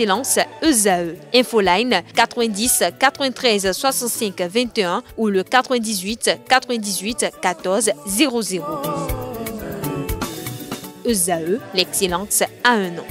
Excellence ESAE. Infoline 90 93 65 21 ou le 98 98 14 00. ESAE, l'excellence a un nom.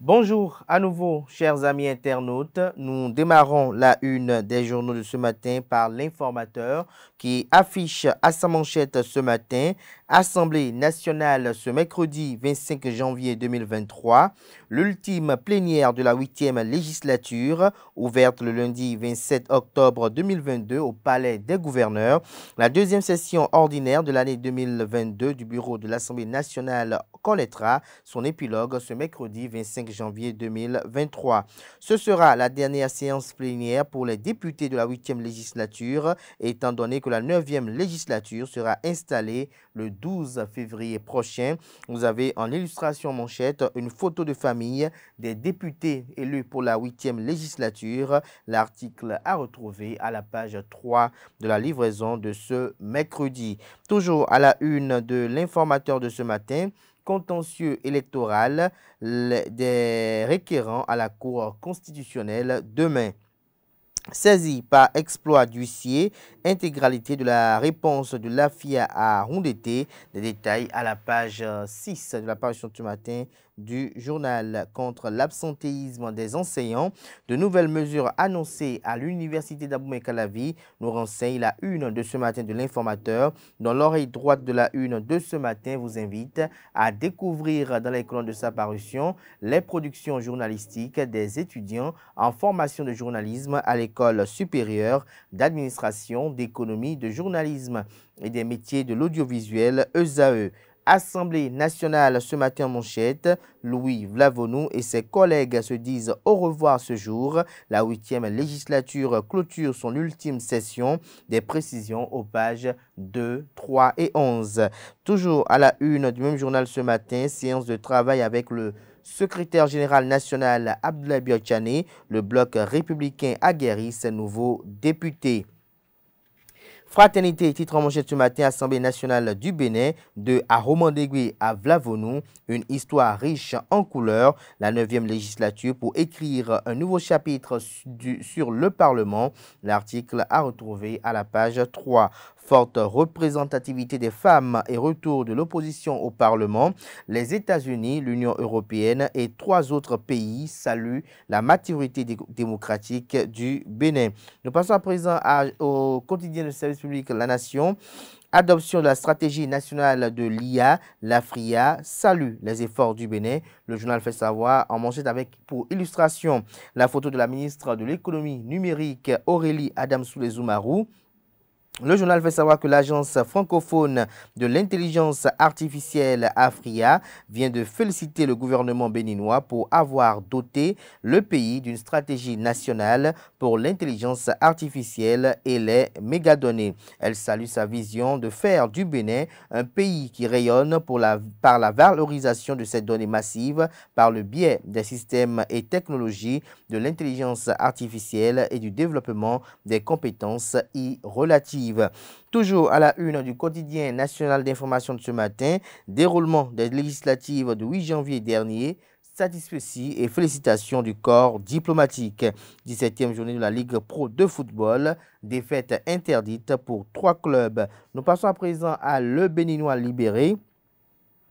Bonjour à nouveau, chers amis internautes. Nous démarrons la une des journaux de ce matin par l'informateur qui affiche à sa manchette ce matin Assemblée nationale ce mercredi 25 janvier 2023, l'ultime plénière de la 8e législature, ouverte le lundi 27 octobre 2022 au Palais des gouverneurs, la deuxième session ordinaire de l'année 2022 du bureau de l'Assemblée nationale connaîtra son épilogue ce mercredi 25 janvier 2023. Ce sera la dernière séance plénière pour les députés de la 8e législature, étant donné que la 9e législature sera installée le 12 février prochain. Vous avez en illustration manchette une photo de famille des députés élus pour la 8e législature. L'article à retrouver à la page 3 de la livraison de ce mercredi. Toujours à la une de l'informateur de ce matin, contentieux électoral des requérants à la Cour constitutionnelle demain saisi par exploit d'huissier, intégralité de la réponse de l'AFIA à Rondeté. des détails à la page 6 de la parution de ce matin du journal contre l'absentéisme des enseignants. De nouvelles mesures annoncées à l'université daboumé calavi nous renseignent la une de ce matin de l'informateur. Dans l'oreille droite de la une de ce matin, vous invite à découvrir dans les colonnes de sa parution les productions journalistiques des étudiants en formation de journalisme à l'école supérieure d'administration, d'économie, de journalisme et des métiers de l'audiovisuel ESAE. Assemblée nationale ce matin en manchette, Louis Vlavonou et ses collègues se disent au revoir ce jour. La huitième législature clôture son ultime session. Des précisions aux pages 2, 3 et 11. Toujours à la une du même journal ce matin, séance de travail avec le secrétaire général national Abdoulaye Biotchani, le bloc républicain guéri ses nouveaux députés. Fraternité, titre en manchette ce matin, Assemblée nationale du Bénin, de à à Vlavonou, une histoire riche en couleurs, la 9e législature pour écrire un nouveau chapitre sur le Parlement. L'article à retrouver à la page 3 forte représentativité des femmes et retour de l'opposition au Parlement, les États-Unis, l'Union européenne et trois autres pays saluent la maturité démocratique du Bénin. Nous passons à présent au quotidien du service public La Nation. Adoption de la stratégie nationale de l'IA, l'AFRIA salue les efforts du Bénin. Le journal fait savoir en manchette avec pour illustration la photo de la ministre de l'économie numérique Aurélie Adam Zoumarou. Le journal fait savoir que l'agence francophone de l'intelligence artificielle Afria vient de féliciter le gouvernement béninois pour avoir doté le pays d'une stratégie nationale pour l'intelligence artificielle et les mégadonnées. Elle salue sa vision de faire du Bénin un pays qui rayonne par la valorisation de ces données massives par le biais des systèmes et technologies de l'intelligence artificielle et du développement des compétences y relatives. Toujours à la une du quotidien national d'information de ce matin, déroulement des législatives du 8 janvier dernier, satisfait et félicitations du corps diplomatique. 17e journée de la Ligue Pro de football, défaite interdite pour trois clubs. Nous passons à présent à Le Béninois libéré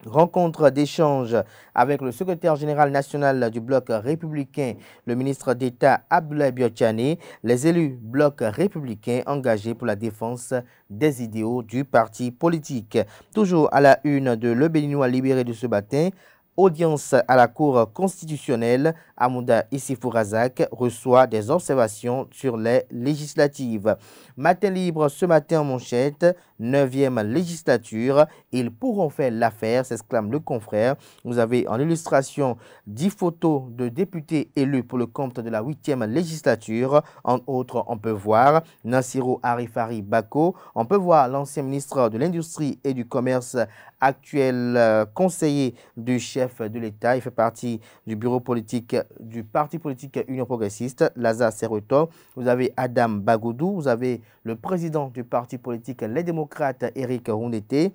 Rencontre d'échange avec le secrétaire général national du bloc républicain, le ministre d'État Abdullah Biotchani, les élus bloc républicain engagés pour la défense des idéaux du parti politique. Toujours à la une de Le Béninois libéré de ce matin, Audience à la Cour constitutionnelle, Amouda Issifourazak reçoit des observations sur les législatives. Matin libre ce matin en manchette, 9e législature, ils pourront faire l'affaire, s'exclame le confrère. Vous avez en illustration 10 photos de députés élus pour le compte de la 8e législature. En outre, on peut voir Nassiro Arifari Bako, on peut voir l'ancien ministre de l'Industrie et du Commerce actuel euh, conseiller du chef de l'État. Il fait partie du bureau politique du parti politique Union progressiste, Lazare Serreto. Vous avez Adam Bagoudou, vous avez le président du parti politique Les Démocrates, Eric Rouneté.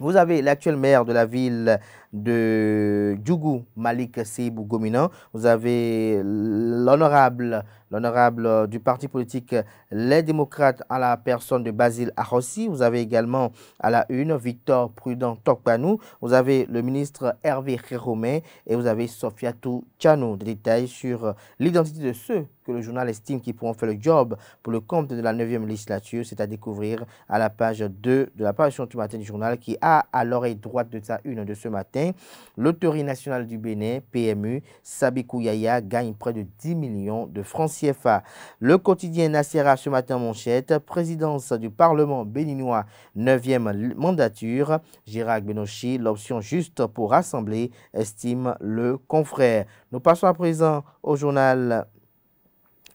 Vous avez l'actuel maire de la ville de Djougou, Malik Seibou Gomina. Vous avez l'honorable l'honorable du parti politique Les Démocrates à la personne de Basile Arossi. Vous avez également à la une Victor Prudent Tokpanou. Vous avez le ministre Hervé Réromain et vous avez Sofia Tchano. Des détails sur l'identité de ceux que le journal estime qui pourront faire le job pour le compte de la 9e législature, c'est à découvrir à la page 2 de la page du matin du journal qui a à l'oreille droite de sa une de ce matin L'autorité nationale du Bénin, PMU, Sabikou Yaya, gagne près de 10 millions de francs CFA. Le quotidien Nasserra ce matin manchette, présidence du Parlement béninois, 9e mandature. Gérard Benochi, l'option juste pour rassembler, estime le confrère. Nous passons à présent au journal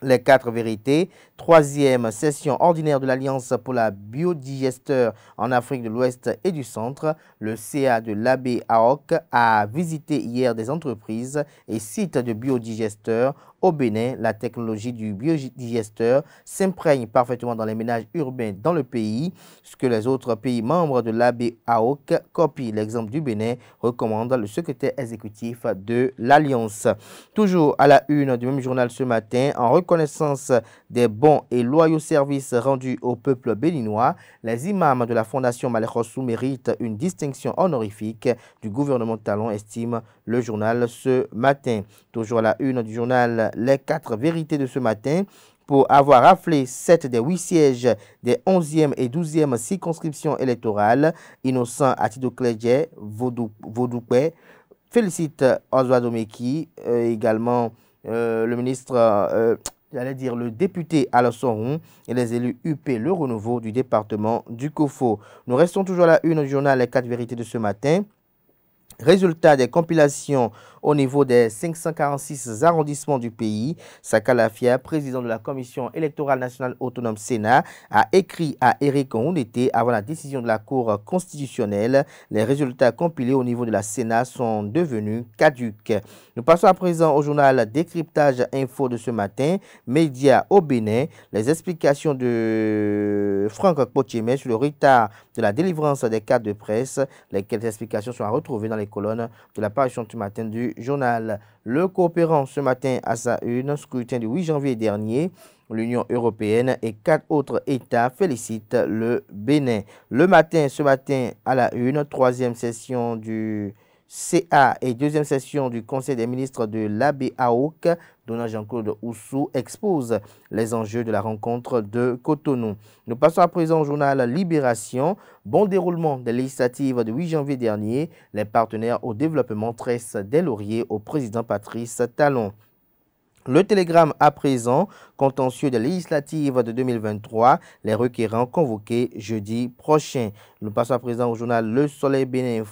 les quatre vérités. Troisième session ordinaire de l'Alliance pour la biodigesteur en Afrique de l'Ouest et du Centre. Le CA de l'abbé Aok a visité hier des entreprises et sites de biodigesteurs. Au Bénin, la technologie du biodigesteur s'imprègne parfaitement dans les ménages urbains dans le pays, ce que les autres pays membres de l'abbé Aok copient. L'exemple du Bénin recommande le secrétaire exécutif de l'Alliance. Toujours à la une du même journal ce matin, en connaissance des bons et loyaux services rendus au peuple béninois, les imams de la Fondation Malekhossou méritent une distinction honorifique du gouvernement Talon, estime le journal ce matin. Toujours à la une du journal Les quatre vérités de ce matin, pour avoir raflé sept des huit sièges des 11e et 12e circonscriptions électorales. Innocent Kledje, Vodoukwe félicite Oswald Omeki, euh, également euh, le ministre euh, j'allais dire le député Alassane et les élus UP, le renouveau du département du Kofo. Nous restons toujours à la une au journal Les Quatre vérités de ce matin. Résultat des compilations au niveau des 546 arrondissements du pays. Lafia, président de la Commission électorale nationale autonome Sénat, a écrit à Eric Oundété avant la décision de la Cour constitutionnelle. Les résultats compilés au niveau de la Sénat sont devenus caduques. Nous passons à présent au journal Décryptage Info de ce matin, Média au Bénin. Les explications de Franck Potiemé sur le retard de la délivrance des cartes de presse. Les explications sont à retrouver dans les colonnes de la parution du matin du journal Le Coopérant ce matin à sa une, scrutin du 8 janvier dernier. L'Union européenne et quatre autres États félicitent le Bénin. Le matin, ce matin à la une, troisième session du CA et deuxième session du Conseil des ministres de l'ABAOC, Donald Jean-Claude Oussou expose les enjeux de la rencontre de Cotonou. Nous passons à présent au journal Libération. Bon déroulement des législatives de 8 janvier dernier, les partenaires au développement tressent des lauriers au président Patrice Talon. Le télégramme à présent, contentieux des législatives de 2023, les requérants convoqués jeudi prochain. Nous passons à présent au journal Le Soleil Bénin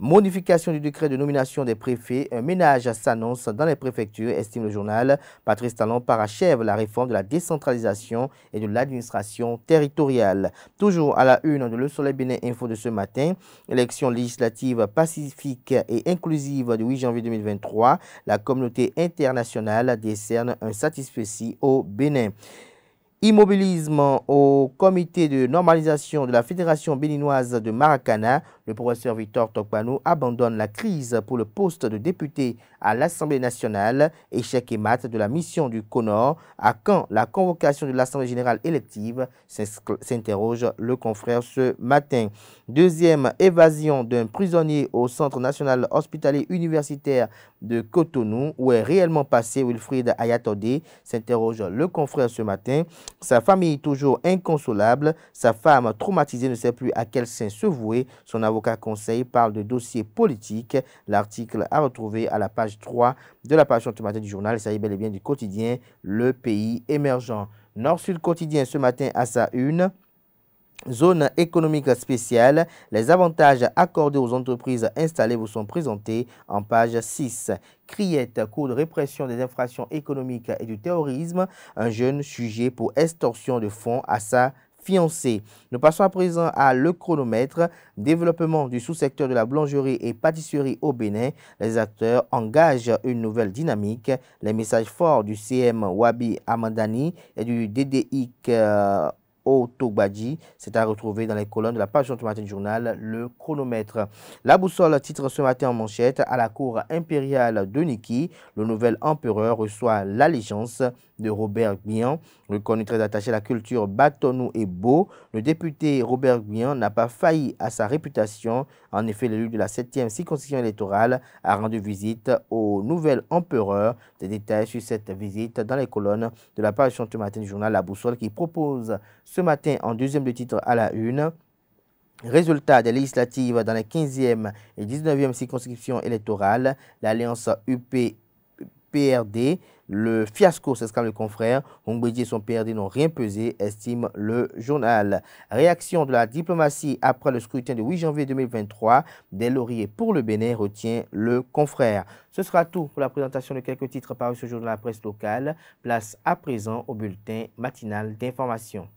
Modification du décret de nomination des préfets, un ménage s'annonce dans les préfectures, estime le journal. Patrice Talon parachève la réforme de la décentralisation et de l'administration territoriale. Toujours à la une de Le Soleil Bénin Info de ce matin, élection législative pacifique et inclusive du 8 janvier 2023, la communauté internationale décerne un satisfait au Bénin. Immobilisme au comité de normalisation de la Fédération béninoise de Maracana, le professeur Victor Tokpanou abandonne la crise pour le poste de député à l'Assemblée nationale, échec et mat de la mission du CONOR, à quand la convocation de l'Assemblée générale élective, s'interroge le confrère ce matin. Deuxième évasion d'un prisonnier au Centre national hospitalier universitaire de Cotonou, où est réellement passé Wilfried Ayatode s'interroge le confrère ce matin. Sa famille toujours inconsolable, sa femme traumatisée ne sait plus à quel sein se vouer. Son avocat conseil parle de dossier politique. L'article a retrouvé à la page 3 de la page matin du journal. y est bel et bien du quotidien Le Pays émergent. Nord-Sud quotidien ce matin à sa une. Zone économique spéciale, les avantages accordés aux entreprises installées vous sont présentés en page 6. Criette, cours de répression des infractions économiques et du terrorisme, un jeune sujet pour extorsion de fonds à sa fiancée. Nous passons à présent à le chronomètre, développement du sous-secteur de la blancherie et pâtisserie au Bénin. Les acteurs engagent une nouvelle dynamique. Les messages forts du CM Wabi Amandani et du DDIC... C'est à retrouver dans les colonnes de la page matin du journal Le Chronomètre. La boussole titre ce matin en manchette à la cour impériale de Niki. Le nouvel empereur reçoit l'allégeance de Robert Guyon Reconnu très attaché à la culture bâtonnou et beau, le député Robert Guyon n'a pas failli à sa réputation. En effet, l'élu de la 7e circonscription électorale a rendu visite au nouvel empereur. Des détails sur cette visite dans les colonnes de la page ce matin du journal La Boussole qui propose ce matin en deuxième de titre à la une. Résultat des législatives dans les 15e et 19e circonscriptions électorales, l'alliance UP-PRD le fiasco, s'exclame le confrère. Hongrie, et son PRD n'ont rien pesé, estime le journal. Réaction de la diplomatie après le scrutin du 8 janvier 2023. Des lauriers pour le Bénin, retient le confrère. Ce sera tout pour la présentation de quelques titres parus ce jour dans la presse locale. Place à présent au bulletin matinal d'information.